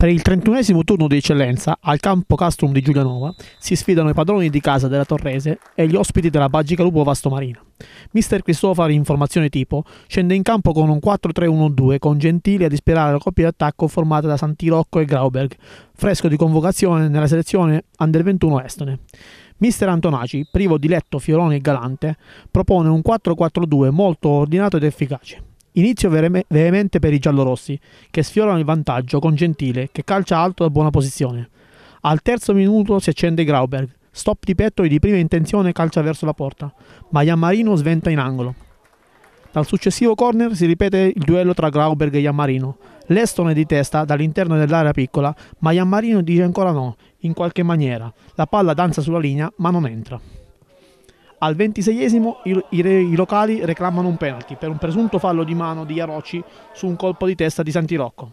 Per il 31 turno di eccellenza, al campo Castrum di Giulianova, si sfidano i padroni di casa della Torrese e gli ospiti della Baggica Lupo Vastomarina. Mister Cristofari, in formazione tipo, scende in campo con un 4-3-1-2 con Gentili ad ispirare la coppia d'attacco formata da Santirocco e Grauberg, fresco di convocazione nella selezione Under 21 estone. Mister Antonaci, privo di letto, Fioroni e Galante, propone un 4-4-2 molto ordinato ed efficace. Inizio veemente per i giallorossi, che sfiorano il vantaggio con Gentile, che calcia alto da buona posizione. Al terzo minuto si accende Grauberg, stop di petto e di prima intenzione calcia verso la porta, ma Iammarino sventa in angolo. Dal successivo corner si ripete il duello tra Grauberg e Iammarino. L'estone di testa dall'interno dell'area piccola, ma Iammarino dice ancora no, in qualche maniera. La palla danza sulla linea, ma non entra. Al 26esimo i, i, i, locali reclamano un penalty per un presunto fallo di mano di Iarocci su un colpo di testa di Santirocco.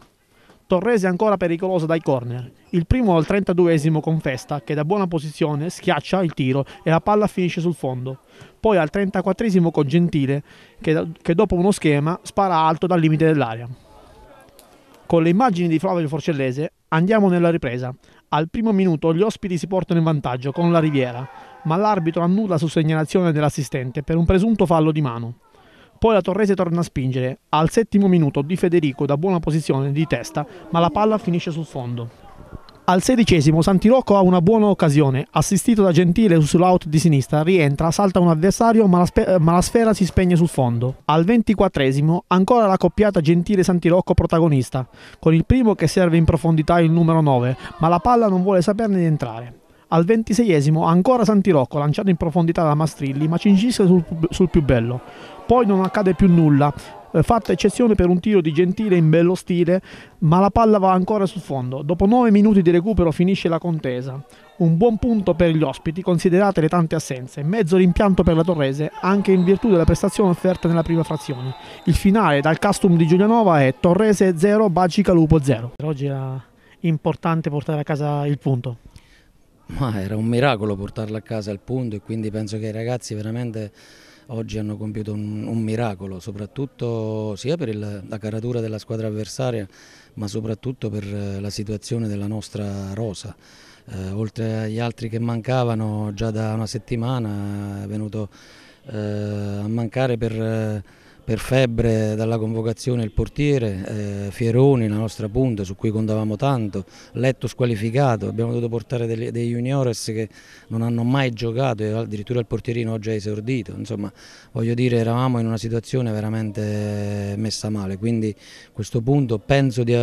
Torrese ancora pericoloso dai corner. Il primo al 32esimo con Festa che da buona posizione schiaccia il tiro e la palla finisce sul fondo. Poi al 34esimo con Gentile che, che dopo uno schema spara alto dal limite dell'area. Con le immagini di Flavio Forcellese andiamo nella ripresa al primo minuto gli ospiti si portano in vantaggio con la Riviera, ma l'arbitro annulla su segnalazione dell'assistente per un presunto fallo di mano. Poi la Torrese torna a spingere, al settimo minuto di Federico da buona posizione di testa, ma la palla finisce sul fondo. Al sedicesimo Santirocco ha una buona occasione, assistito da Gentile sull'out di sinistra, rientra, salta un avversario ma la, ma la sfera si spegne sul fondo. Al ventiquattresimo ancora la coppiata Gentile-Santirocco protagonista, con il primo che serve in profondità il numero 9, ma la palla non vuole saperne di entrare. Al ventiseiesimo ancora Santirocco lanciato in profondità da Mastrilli ma ci insiste sul, sul più bello. Poi non accade più nulla, eh, fatta eccezione per un tiro di Gentile in bello stile, ma la palla va ancora sul fondo. Dopo 9 minuti di recupero finisce la contesa. Un buon punto per gli ospiti, considerate le tante assenze. Mezzo rimpianto per la Torrese, anche in virtù della prestazione offerta nella prima frazione. Il finale dal custom di Giulianova è Torrese 0, Baci Calupo 0. Oggi era importante portare a casa il punto. Ma era un miracolo portarla a casa il punto e quindi penso che i ragazzi veramente oggi hanno compiuto un, un miracolo, soprattutto sia per il, la caratura della squadra avversaria ma soprattutto per eh, la situazione della nostra rosa. Eh, oltre agli altri che mancavano già da una settimana è venuto eh, a mancare per eh, per febbre dalla convocazione il portiere, eh, Fieroni, la nostra punta su cui contavamo tanto, Letto squalificato, abbiamo dovuto portare dei, dei juniores che non hanno mai giocato e addirittura il portierino oggi ha esordito, insomma voglio dire eravamo in una situazione veramente messa male, quindi a questo punto penso di,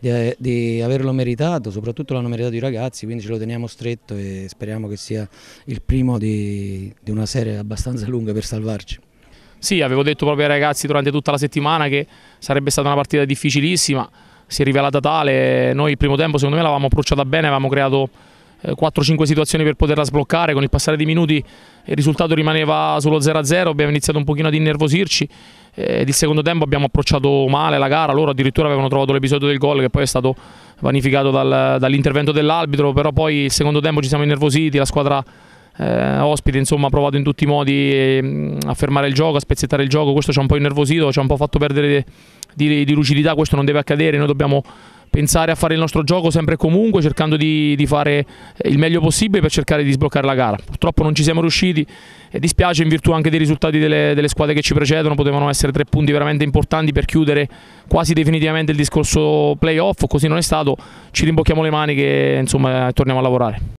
di, di averlo meritato, soprattutto l'hanno meritato i ragazzi, quindi ce lo teniamo stretto e speriamo che sia il primo di, di una serie abbastanza lunga per salvarci. Sì, avevo detto proprio ai ragazzi durante tutta la settimana che sarebbe stata una partita difficilissima, si è rivelata tale, noi il primo tempo secondo me l'avevamo approcciata bene, avevamo creato 4-5 eh, situazioni per poterla sbloccare, con il passare di minuti il risultato rimaneva sullo 0-0, abbiamo iniziato un pochino ad innervosirci, eh, ed il secondo tempo abbiamo approcciato male la gara, loro addirittura avevano trovato l'episodio del gol che poi è stato vanificato dal, dall'intervento dell'arbitro, però poi il secondo tempo ci siamo innervositi, la squadra eh, ospite insomma ha provato in tutti i modi ehm, a fermare il gioco, a spezzettare il gioco, questo ci ha un po' innervosito, ci ha un po' fatto perdere di, di lucidità, questo non deve accadere, noi dobbiamo pensare a fare il nostro gioco sempre e comunque, cercando di, di, fare il meglio possibile per cercare di sbloccare la gara. Purtroppo non ci siamo riusciti e dispiace in virtù anche dei risultati delle, delle, squadre che ci precedono, potevano essere tre punti veramente importanti per chiudere quasi definitivamente il discorso playoff, così non è stato, ci rimbocchiamo le maniche e torniamo a lavorare.